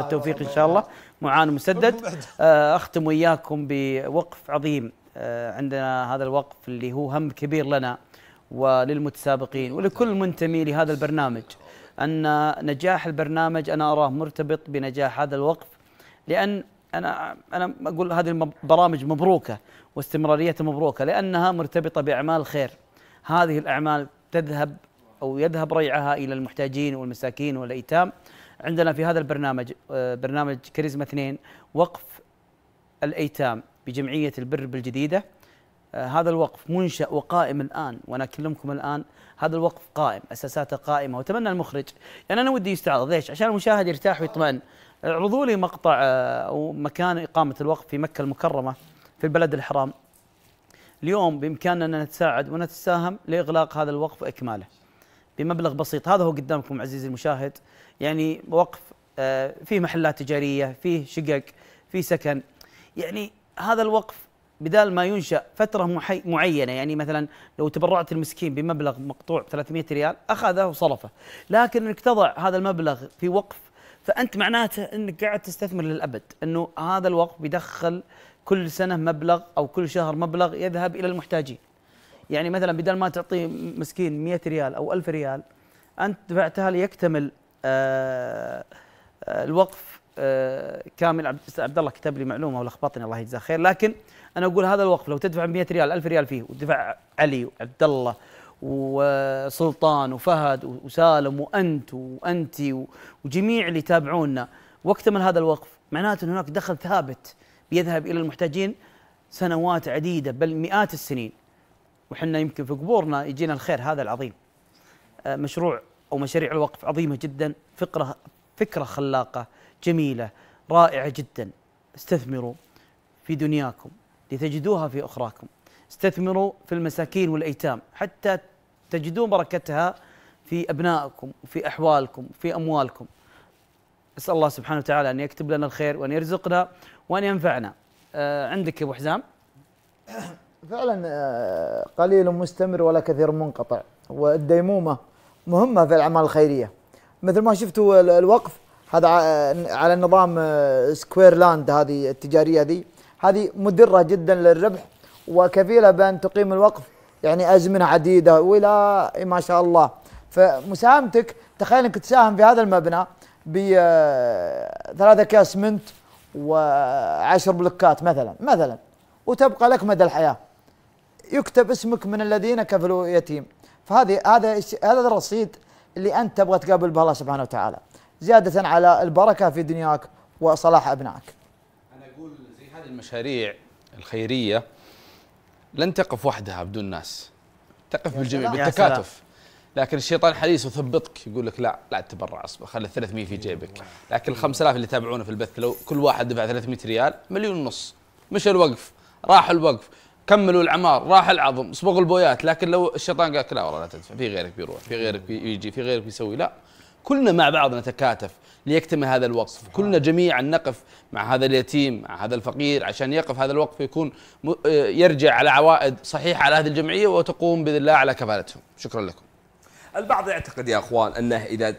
التوفيق ان شاء الله معان مسدد آه، اختم وياكم بوقف عظيم آه، عندنا هذا الوقف اللي هو هم كبير لنا وللمتسابقين ولكل منتمي لهذا البرنامج ان نجاح البرنامج انا اراه مرتبط بنجاح هذا الوقف لان انا انا اقول هذه البرامج مبروكه واستمراريتها مبروكه لانها مرتبطه باعمال خير هذه الاعمال تذهب او يذهب ريعها الى المحتاجين والمساكين والايتام عندنا في هذا البرنامج آه، برنامج كاريزما 2 وقف الايتام بجمعيه البر بالجديده آه، هذا الوقف منشأ وقائم الآن وأنا أكلمكم الآن هذا الوقف قائم أساساته قائمة وأتمنى المخرج يعني أنا ودي يستعرض ليش عشان المشاهد يرتاح ويطمئن عرضوا لي مقطع آه، أو مكان إقامة الوقف في مكة المكرمة في البلد الحرام اليوم بإمكاننا نتساعد ونتساهم لإغلاق هذا الوقف وإكماله بمبلغ بسيط هذا هو قدامكم عزيزي المشاهد يعني وقف آه، فيه محلات تجارية فيه شقق فيه سكن يعني هذا الوقف بدال ما ينشأ فترة معينة يعني مثلا لو تبرعت المسكين بمبلغ مقطوع 300 ريال أخذه وصرفه لكن أنك تضع هذا المبلغ في وقف فأنت معناته أنك قاعد تستثمر للأبد أنه هذا الوقف بيدخل كل سنة مبلغ أو كل شهر مبلغ يذهب إلى المحتاجين يعني مثلا بدل ما تعطي مسكين 100 ريال او 1000 ريال انت دفعتها ليكتمل آه، آه، الوقف آه، كامل عبد الله كتب لي معلومه ولا الله يجزاه خير لكن انا اقول هذا الوقف لو تدفع 100 ريال 1000 ريال فيه ودفع علي وعبد الله وسلطان وفهد وسالم وانت وانت وجميع اللي يتابعونا واكتمل هذا الوقف معناته ان هناك دخل ثابت بيذهب الى المحتاجين سنوات عديده بل مئات السنين وحنا يمكن في قبورنا يجينا الخير هذا العظيم آه، مشروع او مشاريع الوقف عظيمه جدا فكره فكره خلاقه جميله رائعه جدا استثمروا في دنياكم لتجدوها في اخراكم استثمروا في المساكين والايتام حتى تجدون بركتها في ابنائكم وفي احوالكم وفي اموالكم اسال الله سبحانه وتعالى ان يكتب لنا الخير وان يرزقنا وان ينفعنا آه، عندك يا ابو حزام فعلا آه، قليل مستمر ولا كثير منقطع والديمومه مهمه في الاعمال الخيريه مثل ما شفتوا الوقف هذا آه، على نظام آه، سكوير لاند هذه التجاريه ذي هذه مدره جدا للربح وكفيله بان تقيم الوقف يعني ازمنه عديده والى ما شاء الله فمساهمتك تخيل انك تساهم في هذا المبنى ثلاثه اكياس منت وعشر بلوكات مثلا مثلا وتبقى لك مدى الحياه يكتب اسمك من الذين كفلوا يتيم فهذه هذا هذا الرصيد اللي انت تبغى تقابل به الله سبحانه وتعالى زياده على البركه في دنياك وصلاح ابنائك. انا اقول زي هذه المشاريع الخيريه لن تقف وحدها بدون ناس تقف بالجميع بالتكاتف لكن الشيطان حريص يثبطك يقول لك لا لا تبرع اصبر خلي 300 في جيبك لكن ال 5000 اللي تابعونا في البث لو كل واحد دفع 300 ريال مليون ونص مشى الوقف راح الوقف كملوا العمار راح العظم صبغوا البويات لكن لو الشيطان قال لك لا والله لا تدفع في غيرك بيروح في غيرك بيجي في غيرك بيسوي لا كلنا مع بعض نتكاتف ليكتمل هذا الوقف كلنا جميعا نقف مع هذا اليتيم مع هذا الفقير عشان يقف هذا الوقف يكون آه، يرجع على عوائد صحيحة على هذه الجمعية وتقوم بإذن الله على كفالتهم شكرا لكم البعض يعتقد يا أخوان أنه إذا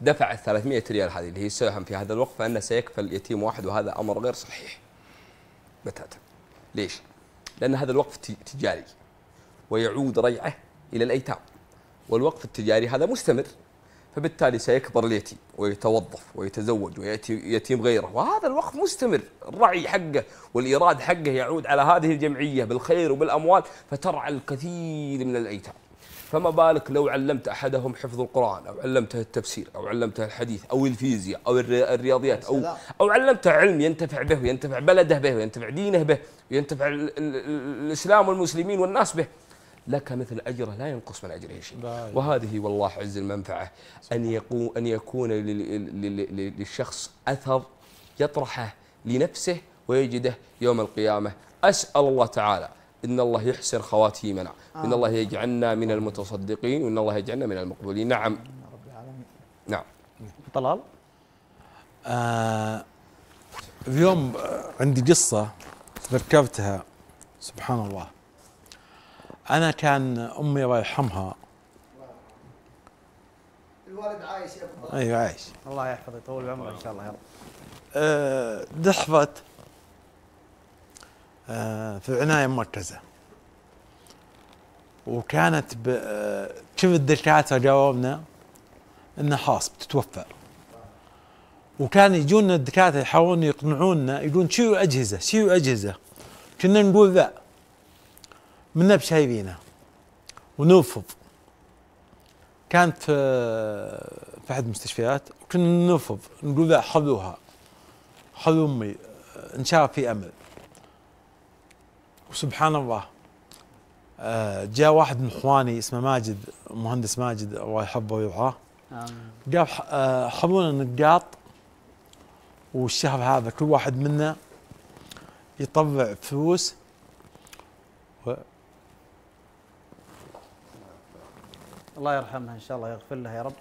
دفع 300 ريال هذه اللي هي سهم في هذا الوقف فأنه سيكفل يتيم واحد وهذا أمر غير صحيح بتاتا ليش؟ لأن هذا الوقف تجاري ويعود ريعه إلى الأيتام والوقف التجاري هذا مستمر فبالتالي سيكبر اليتيم ويتوظف ويتزوج ويأتي يتيم غيره وهذا الوقف مستمر الرعي حقه والإيراد حقه يعود على هذه الجمعية بالخير وبالأموال فترعى الكثير من الأيتام فما بالك لو علمت احدهم حفظ القران او علمته التفسير او علمته الحديث او الفيزياء او الرياضيات او او علمته علم ينتفع به وينتفع بلده به وينتفع دينه به وينتفع الاسلام والمسلمين والناس به لك مثل اجره لا ينقص من اجره شيء وهذه والله عز المنفعه ان يكون ان يكون للشخص اثر يطرحه لنفسه ويجده يوم القيامه اسال الله تعالى إن الله يحسر خواتيمنا آه. إن الله يجعلنا من المتصدقين وإن الله يجعلنا من المقبولين نعم نعم طلال آه اليوم عندي قصة تذكرتها سبحان الله أنا كان أمي الله يرحمها الوالد عايش يا أيوة عايش الله يحفظه يطول عمره إن شاء الله يلا آه دحفت في عناية مركزة وكانت كيف الدكاترة جاوبنا انه خلاص بتتوفى وكان يجونا الدكاترة يحاولون يقنعونا يقولون شيلوا أجهزة شيلوا أجهزة كنا نقول لا منا بشايبينه ونرفض كانت في احد المستشفيات وكنا نرفض نقول لا خذوها خذوا امي ان شاء الله في امل وسبحان الله آه، جاء واحد من اخواني اسمه ماجد مهندس ماجد الله يحبه ويرعاه قال حضرنا آه، النقاط والشهر هذا كل واحد منا يطلع فلوس و... الله يرحمها ان شاء الله يغفر لها يا رب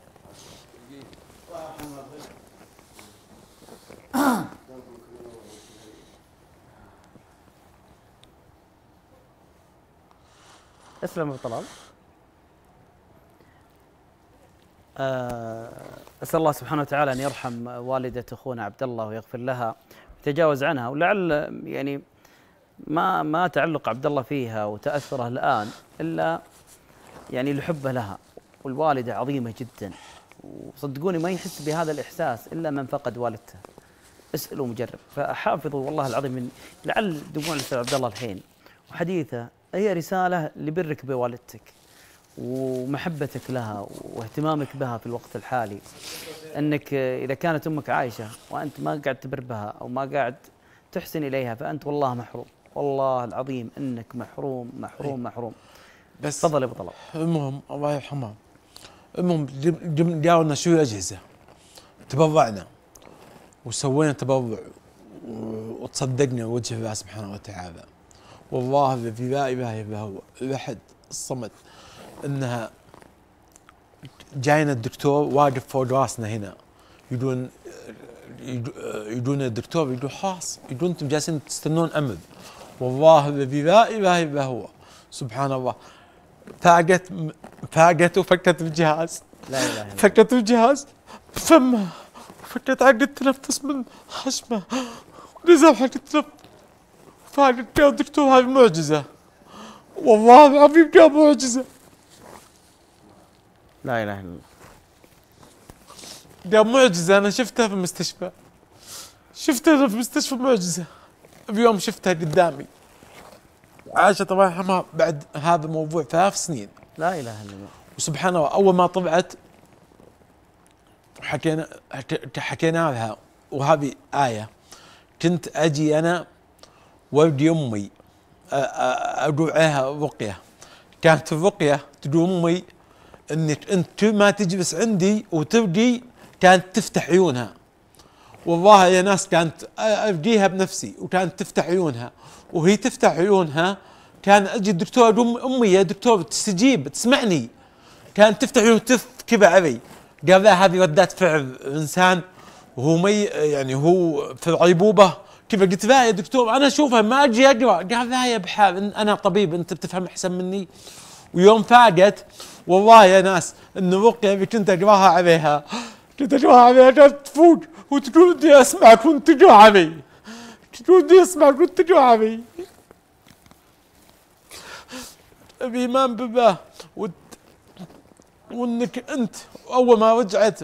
اسلم ابو طلال آه، اسال الله سبحانه وتعالى ان يرحم والده اخونا عبد الله ويغفر لها ويتجاوز عنها ولعل يعني ما ما تعلق عبد الله فيها وتاثره الان الا يعني لحبه لها والوالده عظيمه جدا وصدقوني ما يحس بهذا الاحساس الا من فقد والدته اسالوا مجرب فحافظوا والله العظيم من لعل دموع الاستاذ عبد الله الحين وحديثه هي رسالة لبرك بوالدتك ومحبتك لها واهتمامك بها في الوقت الحالي أنك إذا كانت أمك عايشة وأنت ما قاعد تبر بها أو ما قاعد تحسن إليها فأنت والله محروم والله العظيم أنك محروم محروم محروم بس تفضل يا أبو طلب المهم الله يرحمها المهم جاونا شو أجهزة تبضعنا وسوينا تبضع وتصدقنا وجه الله سبحانه وتعالى والله الذي لا اله الا هو الاحد الصمد انها جاينا الدكتور واقف فوق راسنا هنا يقولون يقولون الدكتور يقول خلاص يقولون انتم جالسين تستنون امر والله الذي لا اله الا هو سبحان الله فاقت فاقت وفكت الجهاز لا اله الا فكت الجهاز فمه فكت عقد التنفس من خشمه ونزل حق التنفس فقلت يا دكتور هذه معجزة والله العظيم يا معجزة لا إله إلا الله يا معجزة أنا شفتها في المستشفى شفتها في المستشفى معجزة بيوم شفتها قدامي عاشت الله يرحمها بعد هذا الموضوع ثلاث سنين لا إله إلا الله وسبحان الله أول ما طلعت حكينا حكينا لها وهذه آية كنت أجي أنا ولد امي ادعيها وقيه كانت الرقية تقول امي انك انت ما تجلس عندي وتبدي كانت تفتح عيونها والله يا ناس كانت افديها بنفسي وكانت تفتح عيونها وهي تفتح عيونها كان اجي الدكتور اقول امي يا دكتور تستجيب تسمعني كانت تفتح عيونها تكب علي قال لها هذه ردات فعل انسان وهو مي يعني هو في الغيبوبه كيف قلت لا يا دكتور انا اشوفها ما اجي اقرا قال لا يا بحال انا طبيب انت بتفهم احسن مني ويوم فاقت والله يا ناس ان الرقيه اللي كنت اقراها عليها كنت اقراها عليها كانت تفوق وتقول ودي اسمعك وانت علي تقول ودي اسمعك وانت علي الايمان بالله وانك انت اول ما رجعت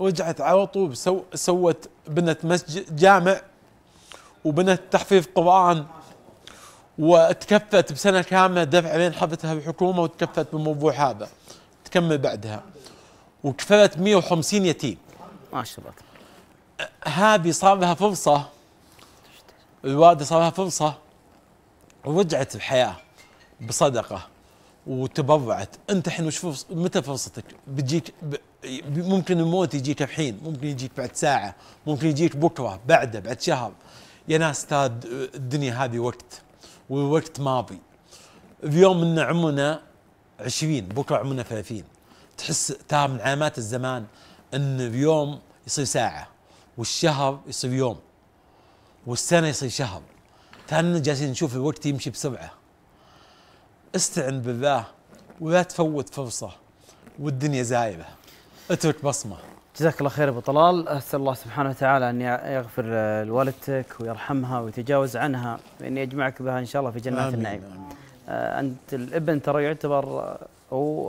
رجعت على طول سو سوت بنت مسجد جامع وبنت تحفيظ قرآن وتكفت بسنة كاملة دفع لين حفظتها الحكومة وتكفت بالموضوع هذا تكمل بعدها وكفلت 150 يتيم ما شاء الله هذه صار لها فرصة الوالدة صار لها فرصة ورجعت الحياة بصدقة وتبرعت انت الحين وش متى فرصتك بتجيك ممكن الموت يجيك الحين ممكن يجيك بعد ساعة ممكن يجيك بكرة بعده بعد شهر يا ناس تاد الدنيا هذه وقت والوقت ماضي اليوم ان عمرنا 20 بكرة عمرنا 30 تحس ترى من علامات الزمان ان اليوم يصير ساعة والشهر يصير يوم والسنة يصير شهر كاننا جالسين نشوف الوقت يمشي بسرعة استعن بالله ولا تفوت فرصة والدنيا زايبة اترك بصمه جزاك الله خير ابو طلال اسال الله سبحانه وتعالى ان يغفر لوالدتك ويرحمها ويتجاوز عنها وان يجمعك بها ان شاء الله في جنات النعيم آمين. آه، انت الابن ترى يعتبر هو